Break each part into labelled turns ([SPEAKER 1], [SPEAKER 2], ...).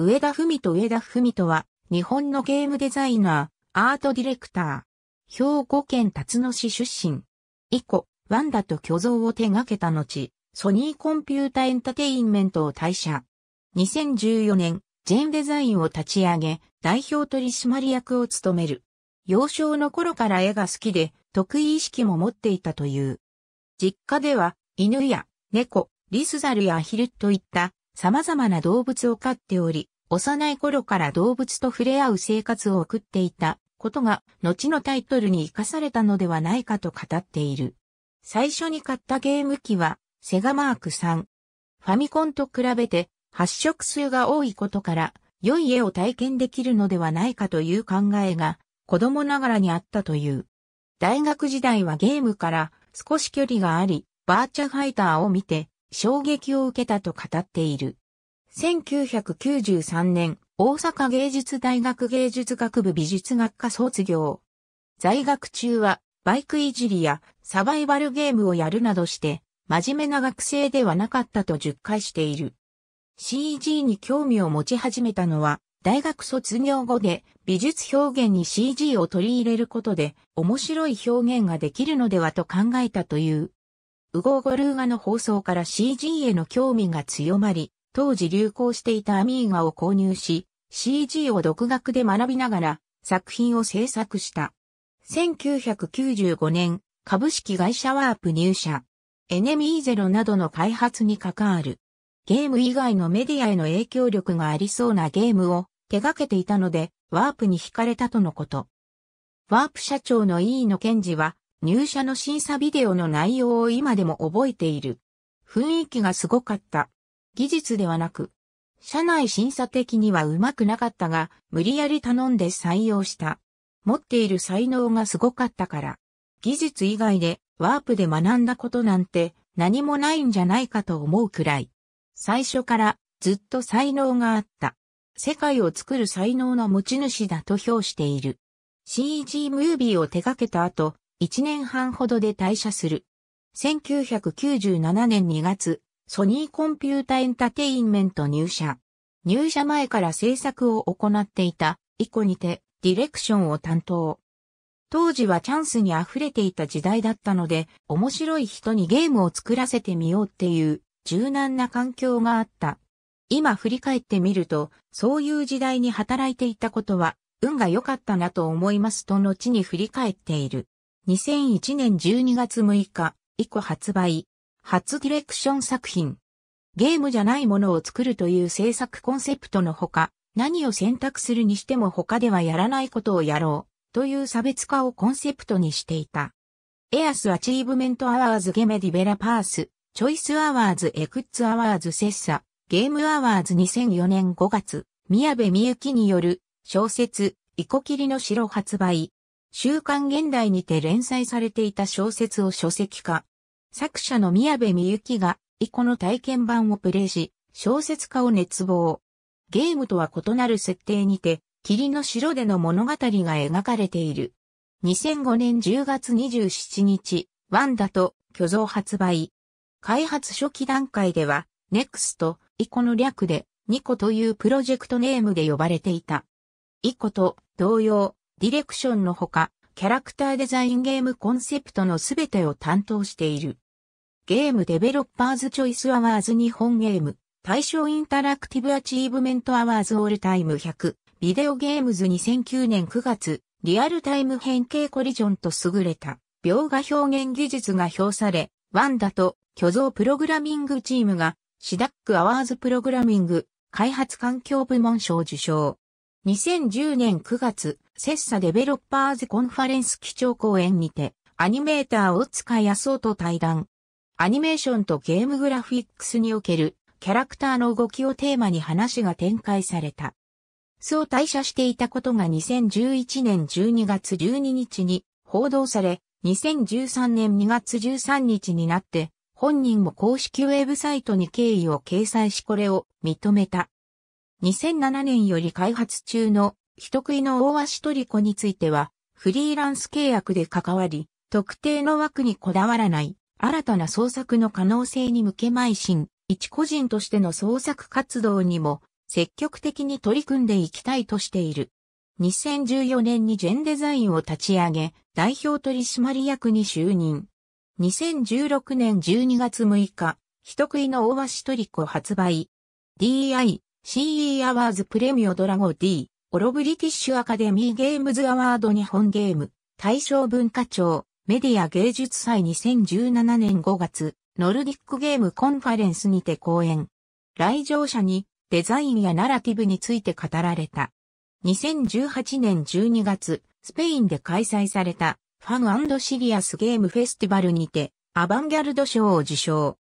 [SPEAKER 1] 上田文と上田文とは、日本のゲームデザイナー、アートディレクター。兵庫県辰野市出身。以降、ワンダと巨像を手掛けた後、ソニーコンピュータエンタテインメントを退社。2014年、ジェンデザインを立ち上げ、代表取締役を務める。幼少の頃から絵が好きで、得意意識も持っていたという。実家では、犬や猫、リスザルやヒルといった様々な動物を飼っており、幼い頃から動物と触れ合う生活を送っていたことが、後のタイトルに活かされたのではないかと語っている。最初に買ったゲーム機は、セガマーク3。ファミコンと比べて発色数が多いことから、良い絵を体験できるのではないかという考えが、子供ながらにあったという。大学時代はゲームから少し距離があり、バーチャファイターを見て、衝撃を受けたと語っている。1993年、大阪芸術大学芸術学部美術学科卒業。在学中は、バイクいじりやサバイバルゲームをやるなどして、真面目な学生ではなかったと10回している。CG に興味を持ち始めたのは、大学卒業後で美術表現に CG を取り入れることで面白い表現ができるのではと考えたという。ウゴーゴルーガの放送から CG への興味が強まり、当時流行していたアミーガを購入し、CG を独学で学びながら作品を制作した。1995年、株式会社ワープ入社。エネミーゼロなどの開発に関わる。ゲーム以外のメディアへの影響力がありそうなゲームを手掛けていたので、ワープに惹かれたとのこと。ワープ社長の飯野健二は、入社の審査ビデオの内容を今でも覚えている。雰囲気がすごかった。技術ではなく、社内審査的にはうまくなかったが、無理やり頼んで採用した。持っている才能がすごかったから。技術以外でワープで学んだことなんて何もないんじゃないかと思うくらい。最初からずっと才能があった。世界を作る才能の持ち主だと評している。CG ムービーを手掛けた後、1年半ほどで退社する。1997年2月、ソニーコンピュータエンタテインメント入社。入社前から制作を行っていた、以降にて、ディレクションを担当。当時はチャンスに溢れていた時代だったので、面白い人にゲームを作らせてみようっていう柔軟な環境があった。今振り返ってみると、そういう時代に働いていたことは、運が良かったなと思いますと後に振り返っている。2001年12月6日、以降発売。初ディレクション作品。ゲームじゃないものを作るという制作コンセプトのほか、何を選択するにしても他ではやらないことをやろう、という差別化をコンセプトにしていた。エアスアチーブメントアワーズゲメディベラパース、チョイスアワーズエクッツアワーズセッサ、ゲームアワーズ2004年5月、宮部みゆきによる、小説、イコキリの城発売。週刊現代にて連載されていた小説を書籍化。作者の宮部みゆきが、イコの体験版をプレイし、小説家を熱望。ゲームとは異なる設定にて、霧の城での物語が描かれている。2005年10月27日、ワンダと巨像発売。開発初期段階では、ネクスト、イコの略で、ニコというプロジェクトネームで呼ばれていた。イコと同様、ディレクションのほか、キャラクターデザインゲームコンセプトのすべてを担当している。ゲームデベロッパーズチョイスアワーズ日本ゲーム、対象インタラクティブアチーブメントアワーズオールタイム100、ビデオゲームズ2009年9月、リアルタイム変形コリジョンと優れた、描画表現技術が評され、ワンダと虚像プログラミングチームが、シダックアワーズプログラミング、開発環境部門賞受賞。2010年9月、切磋デベロッパーズコンファレンス基調講演にて、アニメーターを塚康夫と対談。アニメーションとゲームグラフィックスにおけるキャラクターの動きをテーマに話が展開された。そう退社していたことが2011年12月12日に報道され、2013年2月13日になって、本人も公式ウェブサイトに経緯を掲載しこれを認めた。2007年より開発中の人食いの大足トリコについては、フリーランス契約で関わり、特定の枠にこだわらない、新たな創作の可能性に向け邁進、一個人としての創作活動にも、積極的に取り組んでいきたいとしている。2014年にジェンデザインを立ち上げ、代表取締役に就任。2016年12月6日、人食いの大足トリコ発売。DI CE アワーズプレミオドラゴ D、オロブリティッシュアカデミーゲームズアワード日本ゲーム、大賞文化庁、メディア芸術祭2017年5月、ノルディックゲームコンファレンスにて講演。来場者にデザインやナラティブについて語られた。2018年12月、スペインで開催されたファンシリアスゲームフェスティバルにてアバンギャルド賞を受賞。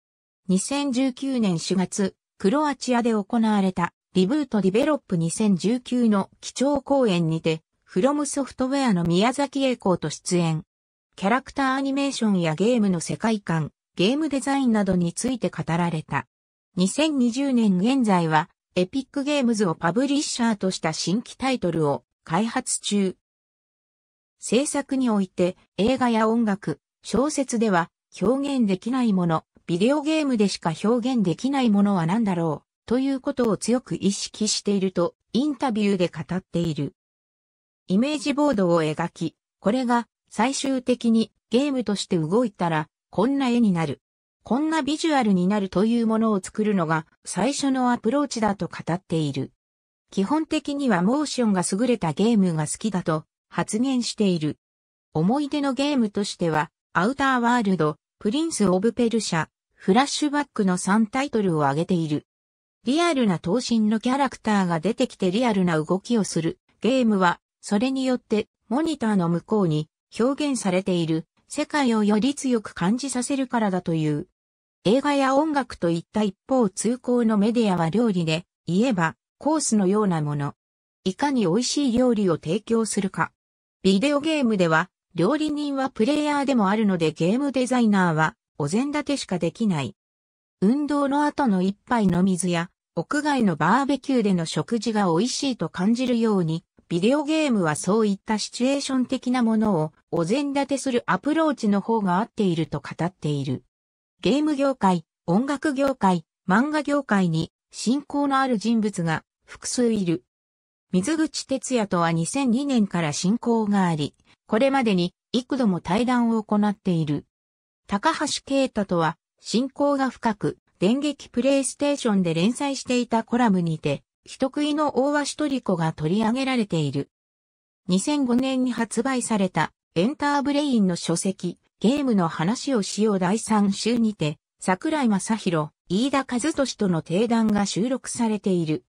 [SPEAKER 1] 2019年4月、クロアチアで行われたリブートディベロップ2019の基調講演にて、フロムソフトウェアの宮崎栄光と出演。キャラクターアニメーションやゲームの世界観、ゲームデザインなどについて語られた。2020年現在は、エピックゲームズをパブリッシャーとした新規タイトルを開発中。制作において映画や音楽、小説では表現できないもの、ビデオゲームでしか表現できないものは何だろう、ということを強く意識していると、インタビューで語っている。イメージボードを描き、これが最終的にゲームとして動いたら、こんな絵になる。こんなビジュアルになるというものを作るのが最初のアプローチだと語っている。基本的にはモーションが優れたゲームが好きだと発言している。思い出のゲームとしては、アウターワールド、プリンス・オブ・ペルシャ、フラッシュバックの3タイトルを挙げている。リアルな闘神のキャラクターが出てきてリアルな動きをするゲームは、それによってモニターの向こうに表現されている世界をより強く感じさせるからだという。映画や音楽といった一方通行のメディアは料理で、言えばコースのようなもの。いかに美味しい料理を提供するか。ビデオゲームでは料理人はプレイヤーでもあるのでゲームデザイナーはお膳立てしかできない。運動の後の一杯の水や、屋外のバーベキューでの食事が美味しいと感じるように、ビデオゲームはそういったシチュエーション的なものをお膳立てするアプローチの方が合っていると語っている。ゲーム業界、音楽業界、漫画業界に信仰のある人物が複数いる。水口哲也とは2002年から親交があり、これまでに幾度も対談を行っている。高橋啓太とは、信仰が深く、電撃プレイステーションで連載していたコラムにて、人食いの大鷲トリコが取り上げられている。2005年に発売された、エンターブレインの書籍、ゲームの話をしよう第3週にて、桜井正宏、飯田和俊との定談が収録されている。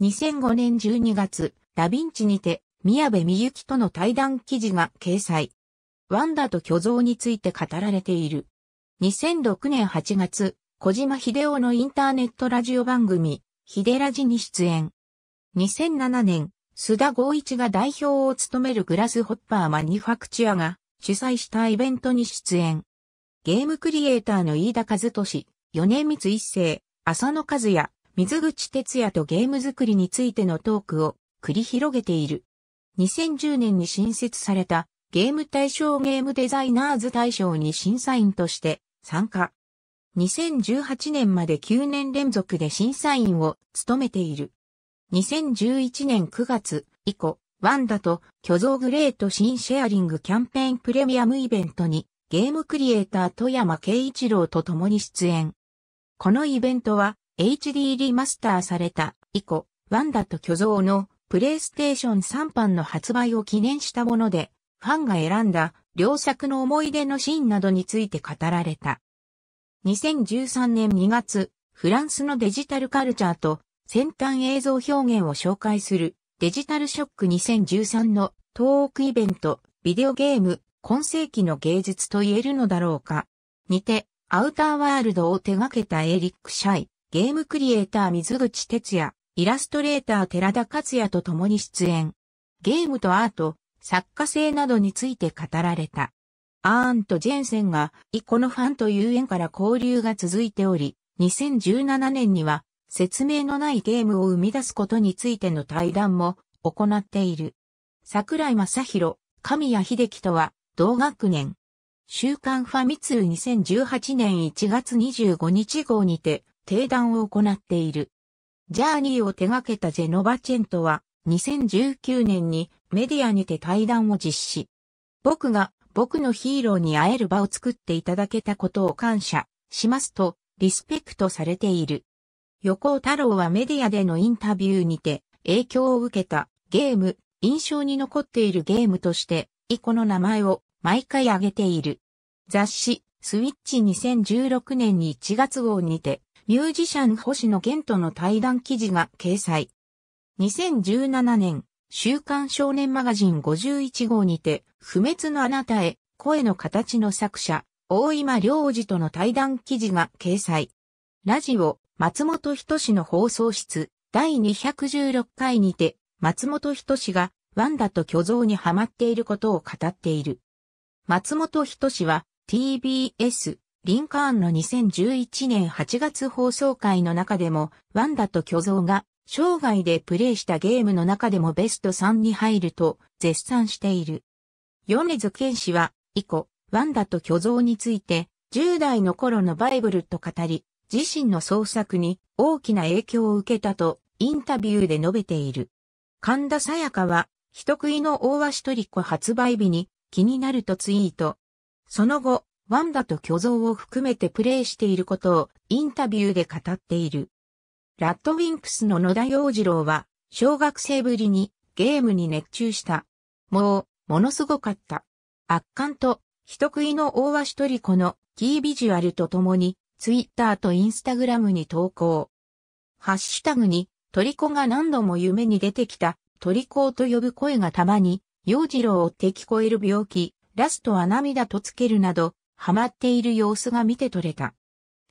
[SPEAKER 1] 2005年12月、ダヴィンチにて宮部みゆきとの対談記事が掲載。ワンダと巨像について語られている。2006年8月、小島秀夫のインターネットラジオ番組、秀ラジに出演。2007年、須田豪一が代表を務めるグラスホッパーマニファクチアが主催したイベントに出演。ゲームクリエイターの飯田和俊、米光一世、浅野和也、水口哲也とゲーム作りについてのトークを繰り広げている。2010年に新設されたゲーム対象ゲームデザイナーズ大賞に審査員として参加。2018年まで9年連続で審査員を務めている。2011年9月以降、ワンダと巨像グレート新シェアリングキャンペーンプレミアムイベントにゲームクリエイター富山慶一郎と共に出演。このイベントは HD リマスターされた以降、ワンダと巨像のプレイステーション3版の発売を記念したもので、ファンが選んだ両作の思い出のシーンなどについて語られた。2013年2月、フランスのデジタルカルチャーと先端映像表現を紹介するデジタルショック2013のトークイベント、ビデオゲーム、今世紀の芸術と言えるのだろうか。にて、アウターワールドを手掛けたエリック・シャイ、ゲームクリエイター水口哲也、イラストレーター寺田克也と共に出演。ゲームとアート、作家性などについて語られた。アーンとジェンセンが、イコのファンという縁から交流が続いており、2017年には、説明のないゲームを生み出すことについての対談も行っている。桜井正宏、神谷秀樹とは、同学年。週刊ファミ通2018年1月25日号にて、定談を行っている。ジャーニーを手掛けたジェノバチェントは、2019年にメディアにて対談を実施。僕が僕のヒーローに会える場を作っていただけたことを感謝しますとリスペクトされている。横尾太郎はメディアでのインタビューにて影響を受けたゲーム、印象に残っているゲームとして以降の名前を毎回挙げている。雑誌スイッチ2016年に1月号にてミュージシャン星野源との対談記事が掲載。2017年、週刊少年マガジン51号にて、不滅のあなたへ、声の形の作者、大今良二との対談記事が掲載。ラジオ、松本人志の放送室、第216回にて、松本人志が、ワンダと巨像にハマっていることを語っている。松本人志は、TBS、リンカーンの2011年8月放送回の中でも、ワンダと巨像が生涯でプレイしたゲームの中でもベスト3に入ると絶賛している。米津玄師は、以降、ワンダと巨像について、10代の頃のバイブルと語り、自身の創作に大きな影響を受けたとインタビューで述べている。神田沙也加は、人食いの大足トリコ発売日に気になるとツイート。その後、ワンダと巨像を含めてプレイしていることをインタビューで語っている。ラッドウィンクスの野田洋次郎は、小学生ぶりにゲームに熱中した。もう、ものすごかった。圧巻と、人食いの大和一人子のキービジュアルとともに、ツイッターとインスタグラムに投稿。ハッシュタグに、トリコが何度も夢に出てきた、トリコと呼ぶ声がたまに、洋次郎をって聞こえる病気、ラストは涙とつけるなど、ハマっている様子が見て取れた。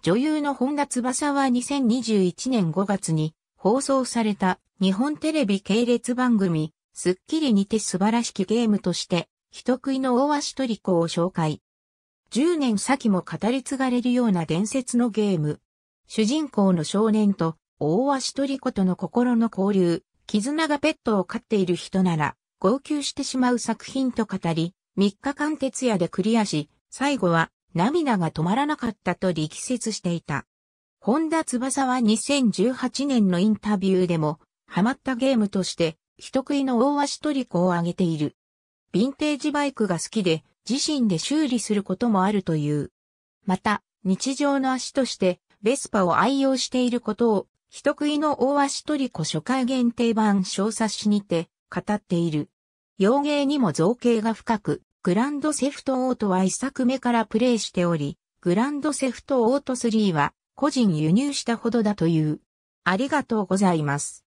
[SPEAKER 1] 女優の本田翼は2021年5月に放送された日本テレビ系列番組、スッキリにて素晴らしきゲームとして、人食いの大足トリコを紹介。10年先も語り継がれるような伝説のゲーム。主人公の少年と大足トリコとの心の交流、絆がペットを飼っている人なら、号泣してしまう作品と語り、3日間徹夜でクリアし、最後は涙が止まらなかったと力説していた。本田翼は2018年のインタビューでも、ハマったゲームとして、人食いの大足トリコを挙げている。ヴィンテージバイクが好きで、自身で修理することもあるという。また、日常の足として、ベスパを愛用していることを、人食いの大足トリコ初回限定版小冊子にて、語っている。洋芸にも造形が深く、グランドセフトオートは一作目からプレイしており、グランドセフトオート3は個人輸入したほどだという。ありがとうございます。